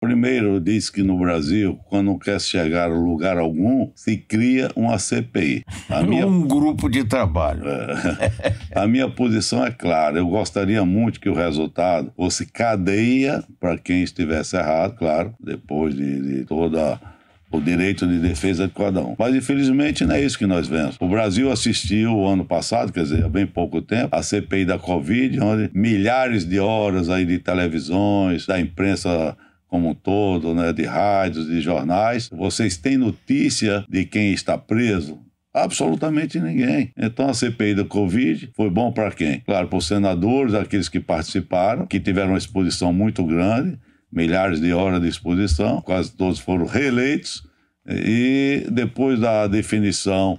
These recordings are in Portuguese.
Primeiro, diz que no Brasil, quando quer chegar a lugar algum, se cria uma CPI. Minha... Um grupo de trabalho. É. a minha posição é clara. Eu gostaria muito que o resultado fosse cadeia para quem estivesse errado, claro, depois de, de toda o direito de defesa de cada um. Mas infelizmente não é isso que nós vemos. O Brasil assistiu o ano passado, quer dizer, há bem pouco tempo, a CPI da Covid, onde milhares de horas aí de televisões, da imprensa como um todo, né, de rádios, de jornais, vocês têm notícia de quem está preso? Absolutamente ninguém. Então a CPI da Covid foi bom para quem? Claro, para os senadores, aqueles que participaram, que tiveram uma exposição muito grande, milhares de horas de exposição, quase todos foram reeleitos, e depois da definição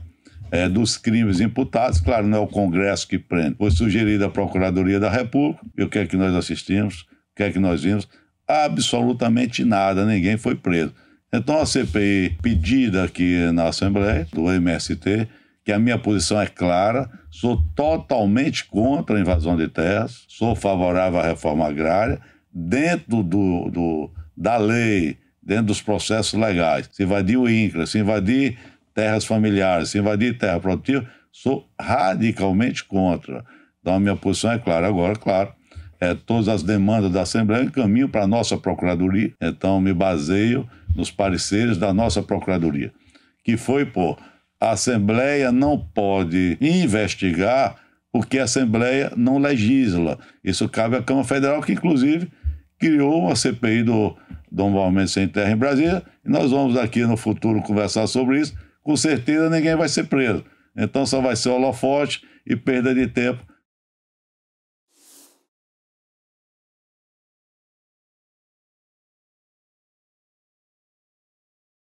é, dos crimes imputados, claro, não é o Congresso que prende, foi sugerida a Procuradoria da República, e o que é que nós assistimos, o que é que nós vimos? Absolutamente nada, ninguém foi preso. Então a CPI pedida aqui na Assembleia, do MST, que a minha posição é clara, sou totalmente contra a invasão de terras, sou favorável à reforma agrária, dentro do, do, da lei, dentro dos processos legais. Se invadir o INCRA, se invadir terras familiares, se invadir terra produtiva, sou radicalmente contra. Então, a minha posição é clara. Agora, claro, é, todas as demandas da Assembleia encaminho é para a nossa Procuradoria. Então, me baseio nos pareceres da nossa Procuradoria, que foi pô, a Assembleia não pode investigar porque a Assembleia não legisla. Isso cabe à Câmara Federal, que, inclusive, criou a CPI do Dom Valmento Sem Terra em Brasília, e nós vamos aqui no futuro conversar sobre isso. Com certeza ninguém vai ser preso. Então só vai ser holofote e perda de tempo